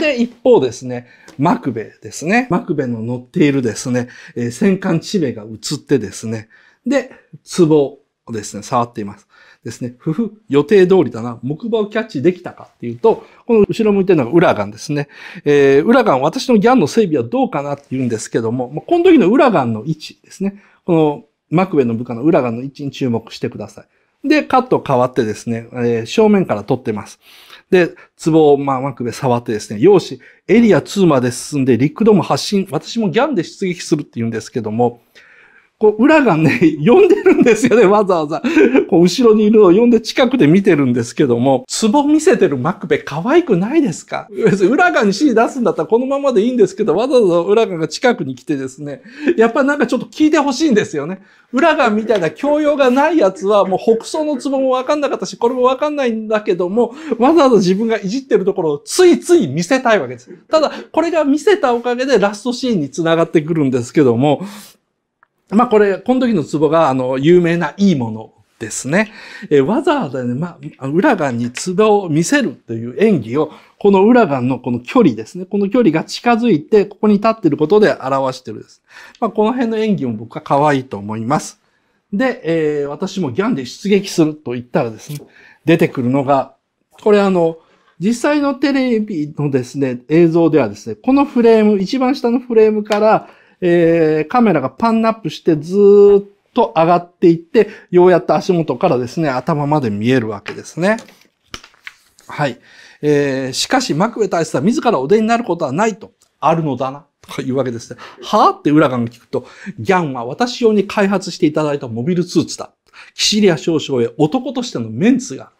で、一方ですね、マクベですね。マクベの乗っているですね、えー、戦艦チベが映ってですね、で、壺をですね、触っています。ですね、ふふ、予定通りだな、木馬をキャッチできたかっていうと、この後ろ向いてるのがウラガンですね。えー、ウラガン、私のギャンの整備はどうかなって言うんですけども、この時のウラガンの位置ですね。このマクベの部下のウラガンの位置に注目してください。で、カット変わってですね、えー、正面から撮ってます。で、壺をまあ、マクベ触ってですね、用紙、エリア2まで進んで、リックドも発進、私もギャンで出撃するって言うんですけども、こう、裏がね、読んでるんですよね、わざわざ。こう、後ろにいるのを読んで近くで見てるんですけども、ツボ見せてるマクベ可愛くないですか別に裏側に出すんだったらこのままでいいんですけど、わざわざ裏側が近くに来てですね、やっぱなんかちょっと聞いてほしいんですよね。裏側みたいな教養がないやつは、もう北総のツボもわかんなかったし、これもわかんないんだけども、わざわざ自分がいじってるところをついつい見せたいわけです。ただ、これが見せたおかげでラストシーンに繋がってくるんですけども、まあこれ、この時の壺が、あの、有名ないいものですね。えわざわざね、まあ、浦にに壺を見せるという演技を、この裏賀のこの距離ですね。この距離が近づいて、ここに立ってることで表してるです。まあ、この辺の演技も僕は可愛いと思います。で、えー、私もギャンで出撃すると言ったらですね、出てくるのが、これあの、実際のテレビのですね、映像ではですね、このフレーム、一番下のフレームから、えー、カメラがパンナップしてずーっと上がっていって、ようやっと足元からですね、頭まで見えるわけですね。はい。えー、しかし、マクベ大使は自らお出になることはないと、あるのだな。というわけですね。はあって裏側が聞くと、ギャンは私用に開発していただいたモビルスーツだ。キシリア少将へ男としてのメンツが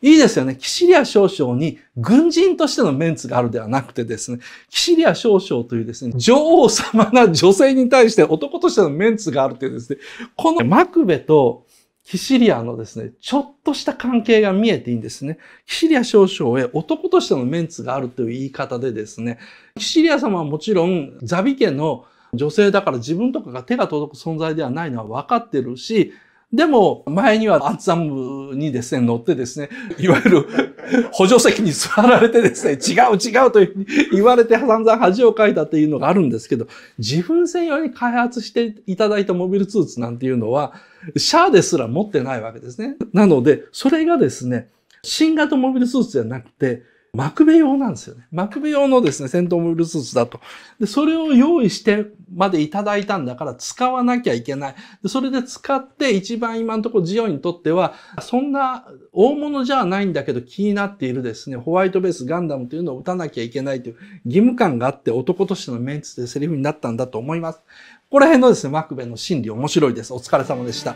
いいですよね。キシリア少将に軍人としてのメンツがあるではなくてですね、キシリア少将というですね、女王様な女性に対して男としてのメンツがあるというですね、このマクベとキシリアのですね、ちょっとした関係が見えていいんですね。キシリア少将へ男としてのメンツがあるという言い方でですね、キシリア様はもちろんザビ家の女性だから自分とかが手が届く存在ではないのは分かってるし、でも、前にはアンツアムにですね、乗ってですね、いわゆる補助席に座られてですね、違う違うというふうに言われて散々恥をかいたというのがあるんですけど、自分専用に開発していただいたモビルスーツなんていうのは、シャアですら持ってないわけですね。なので、それがですね、新型モビルスーツじゃなくて、幕ベ用なんですよね。幕ベ用のですね、戦闘モビルスーツだと。で、それを用意してまでいただいたんだから使わなきゃいけない。でそれで使って一番今のところジオにとっては、そんな大物じゃないんだけど気になっているですね、ホワイトベースガンダムというのを打たなきゃいけないという義務感があって男としてのメンツでセリフになったんだと思います。ここら辺のですね、マクベの心理面白いです。お疲れ様でした。